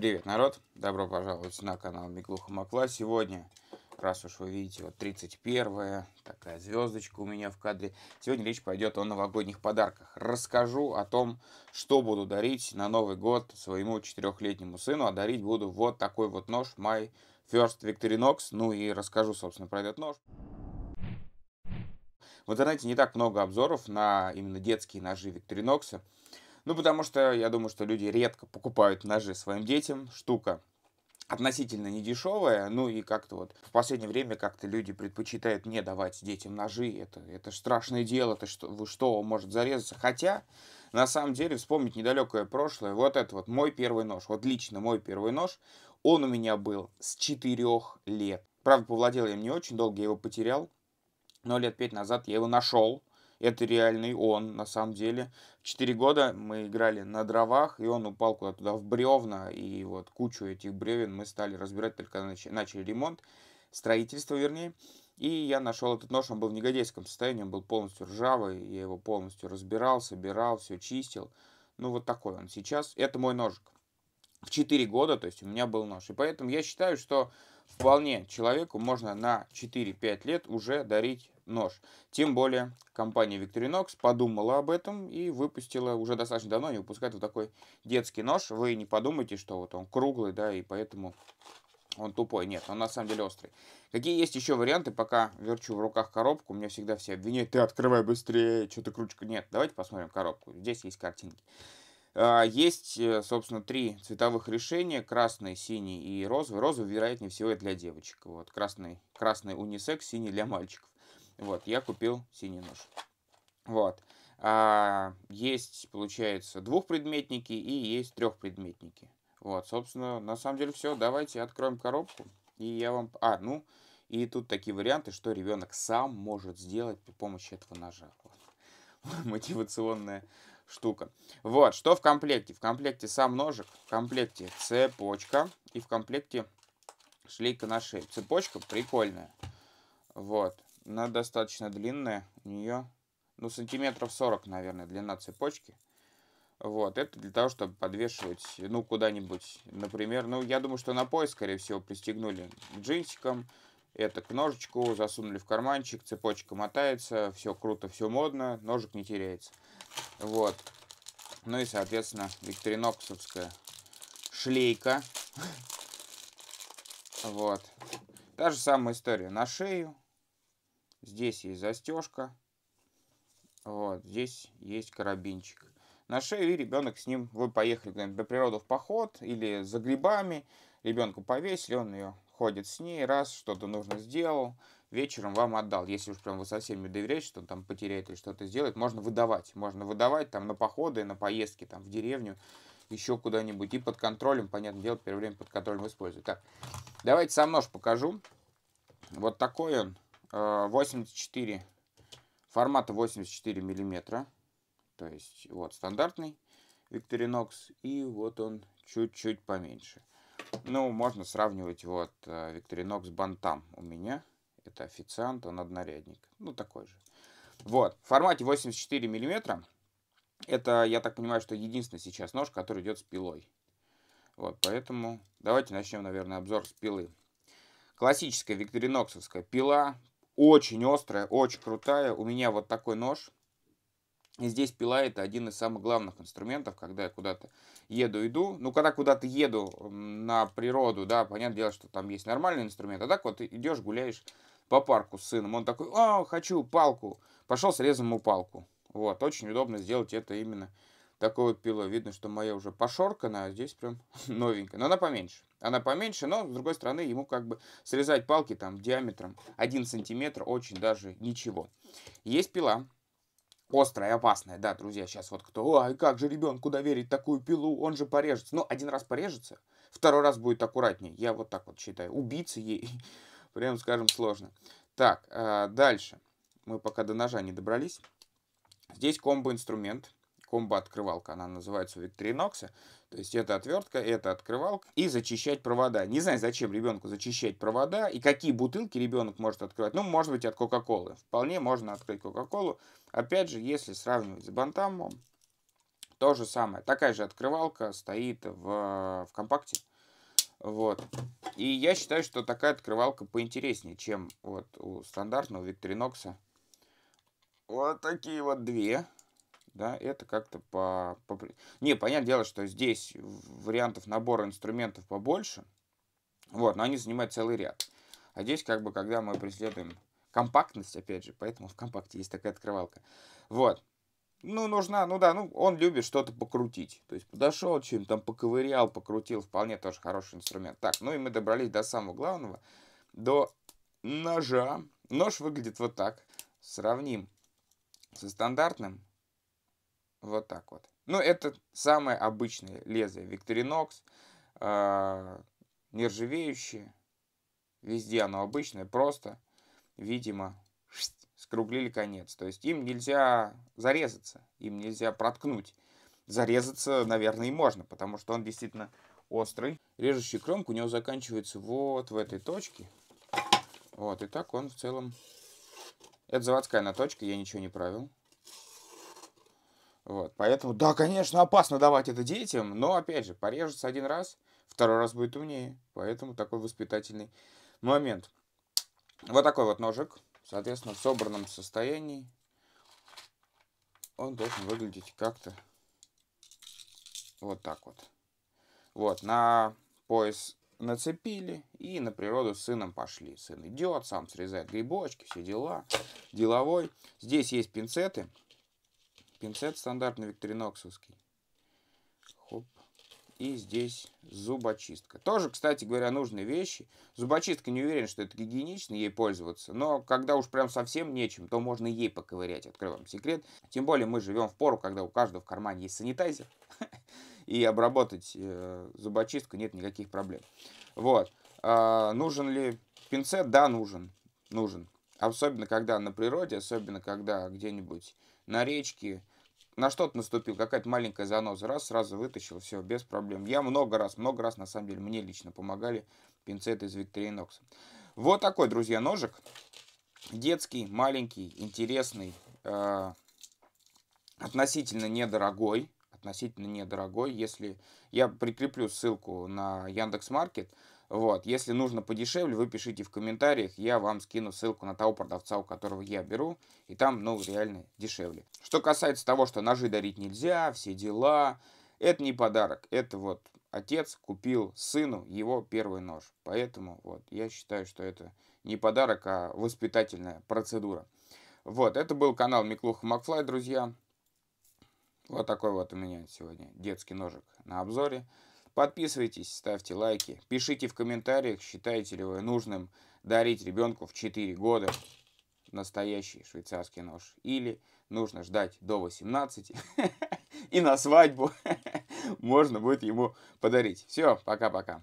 Привет, народ! Добро пожаловать на канал Миглуха Макла. Сегодня, раз уж вы видите, вот 31 такая звездочка у меня в кадре. Сегодня речь пойдет о новогодних подарках. Расскажу о том, что буду дарить на Новый год своему четырехлетнему сыну. А дарить буду вот такой вот нож My First Victorinox. Ну и расскажу, собственно, про этот нож. В интернете не так много обзоров на именно детские ножи Викторинокса. Ну, потому что я думаю, что люди редко покупают ножи своим детям. Штука относительно недешевая, ну и как-то вот в последнее время как-то люди предпочитают не давать детям ножи, это, это страшное дело, это что, вы что, может зарезаться, хотя на самом деле вспомнить недалекое прошлое, вот это вот мой первый нож, вот лично мой первый нож, он у меня был с 4 лет. Правда, повладел я им не очень долго, я его потерял, но лет пять назад я его нашел, это реальный он, на самом деле. Четыре года мы играли на дровах, и он упал куда-то туда в бревна, и вот кучу этих бревен мы стали разбирать, только начали ремонт, строительство вернее. И я нашел этот нож, он был в негодейском состоянии, он был полностью ржавый, я его полностью разбирал, собирал, все чистил. Ну, вот такой он сейчас. Это мой ножик. В четыре года, то есть у меня был нож. И поэтому я считаю, что Вполне человеку можно на 4-5 лет уже дарить нож. Тем более компания Victorinox подумала об этом и выпустила уже достаточно давно, не выпускает вот такой детский нож. Вы не подумайте, что вот он круглый, да, и поэтому он тупой. Нет, он на самом деле острый. Какие есть еще варианты, пока верчу в руках коробку, меня всегда все обвиняют, ты открывай быстрее, что ты кручка. Нет, давайте посмотрим коробку. Здесь есть картинки. А, есть, э, собственно, три цветовых решения. Красный, синий и розовый. Розовый, вероятнее всего, для девочек. Вот, красный, красный унисекс, синий для мальчиков. Вот, я купил синий нож. Вот. А, есть, получается, двухпредметники и есть трехпредметники. Вот, собственно, на самом деле все. Давайте откроем коробку. И я вам... А, ну, и тут такие варианты, что ребенок сам может сделать при помощи этого ножа. Вот. Мотивационная штука. Вот, что в комплекте? В комплекте сам ножик, в комплекте цепочка и в комплекте шлейка на шее. Цепочка прикольная. Вот, она достаточно длинная. У нее, ну, сантиметров 40, наверное, длина цепочки. Вот, это для того, чтобы подвешивать, ну, куда-нибудь, например, ну, я думаю, что на пояс, скорее всего, пристегнули джинсиком, это к ножичку засунули в карманчик, цепочка мотается, все круто, все модно, ножик не теряется. Вот. Ну и, соответственно, викториноксовская шлейка. Вот. Та же самая история на шею. Здесь есть застежка. Вот, здесь есть карабинчик. На шею и ребенок с ним, вы поехали например, нибудь на природу в поход или за грибами, ребенку повесили, он ее ходит с ней, раз, что-то нужно сделал, вечером вам отдал. Если уж прям вы совсем не доверяете, что он там потеряет или что-то сделает, можно выдавать. Можно выдавать там на походы, на поездки там в деревню, еще куда-нибудь. И под контролем, понятное дело, первое время под контролем использовать Так, давайте сам нож покажу. Вот такой он, 84, э, формата 84 миллиметра. То есть вот стандартный викторинокс И вот он чуть-чуть поменьше. Ну, можно сравнивать вот э, Викторинокс Бантам у меня. Это официант, он однорядник. Ну, такой же. Вот, в формате 84 миллиметра. Это, я так понимаю, что единственный сейчас нож, который идет с пилой. Вот, поэтому давайте начнем, наверное, обзор с пилы. Классическая викториноксовская пила. Очень острая, очень крутая. У меня вот такой нож. И здесь пила это один из самых главных инструментов, когда я куда-то еду, иду. Ну, когда куда-то еду на природу, да, понятное дело, что там есть нормальный инструмент. А так вот идешь, гуляешь по парку с сыном. Он такой, о, «А, хочу палку. Пошел, срезал ему палку. Вот, очень удобно сделать это именно такой вот пилой. Видно, что моя уже пошоркана, а здесь прям новенькая. Но она поменьше. Она поменьше, но, с другой стороны, ему как бы срезать палки там диаметром 1 сантиметр очень даже ничего. Есть пила, Острая, опасная, да, друзья, сейчас вот кто, ай, как же ребенку доверить такую пилу, он же порежется. Ну, один раз порежется, второй раз будет аккуратнее. Я вот так вот считаю. убийца ей, прям скажем, сложно. Так, э, дальше. Мы пока до ножа не добрались. Здесь комбо-инструмент комбо-открывалка, она называется у Victorinox. То есть это отвертка, это открывалка. И зачищать провода. Не знаю, зачем ребенку зачищать провода и какие бутылки ребенок может открывать. Ну, может быть, от Кока-Колы. Вполне можно открыть Кока-Колу. Опять же, если сравнивать с Бантамом, то же самое. Такая же открывалка стоит в, в компакте. Вот. И я считаю, что такая открывалка поинтереснее, чем вот у стандартного Victorinox. Вот такие вот две да, это как-то по, по... Не, понятное дело, что здесь вариантов набора инструментов побольше, вот, но они занимают целый ряд. А здесь как бы, когда мы преследуем компактность, опять же, поэтому в компакте есть такая открывалка, вот, ну, нужна, ну да, ну, он любит что-то покрутить. То есть подошел чем там поковырял, покрутил, вполне тоже хороший инструмент. Так, ну и мы добрались до самого главного, до ножа. Нож выглядит вот так. Сравним со стандартным. Вот так вот. Ну, это самое обычное лезвие. Викторинокс, э, а, нержавеющее. Везде оно обычное, просто, видимо, скруглили конец. То есть им нельзя зарезаться, им нельзя проткнуть. Зарезаться, наверное, и можно, потому что он действительно острый. Режущий кромка у него заканчивается вот в этой точке. Вот, и так он в целом... Это заводская наточка, я ничего не правил. Вот, поэтому, да, конечно, опасно давать это детям, но, опять же, порежется один раз, второй раз будет умнее. Поэтому такой воспитательный момент. Вот такой вот ножик, соответственно, в собранном состоянии он должен выглядеть как-то вот так вот. Вот, на пояс нацепили и на природу с сыном пошли. Сын идет, сам срезает грибочки, все дела, деловой. Здесь есть пинцеты, Пинцет стандартный викториноксовский. Хоп. И здесь зубочистка. Тоже, кстати говоря, нужные вещи. Зубочистка не уверен, что это гигиенично ей пользоваться, но когда уж прям совсем нечем, то можно ей поковырять, открою вам секрет. Тем более мы живем в пору, когда у каждого в кармане есть санитайзер, и обработать э, зубочистку нет никаких проблем. Вот. А, нужен ли пинцет? Да, нужен. Нужен. Особенно, когда на природе, особенно, когда где-нибудь на речке, на что-то наступил, какая-то маленькая заноза, раз, сразу вытащил, все, без проблем. Я много раз, много раз, на самом деле, мне лично помогали пинцеты из Викторинокса. Вот такой, друзья, ножик. Детский, маленький, интересный, э, относительно недорогой. Относительно недорогой. Если я прикреплю ссылку на Яндекс.Маркет, Маркет, вот. Если нужно подешевле, вы пишите в комментариях, я вам скину ссылку на того продавца, у которого я беру, и там, ну, реально дешевле. Что касается того, что ножи дарить нельзя, все дела, это не подарок, это вот отец купил сыну его первый нож. Поэтому вот я считаю, что это не подарок, а воспитательная процедура. Вот, это был канал Миклуха Макфлай, друзья. Вот такой вот у меня сегодня детский ножик на обзоре. Подписывайтесь, ставьте лайки, пишите в комментариях, считаете ли вы нужным дарить ребенку в 4 года настоящий швейцарский нож. Или нужно ждать до 18 и на свадьбу можно будет ему подарить. Все, пока-пока.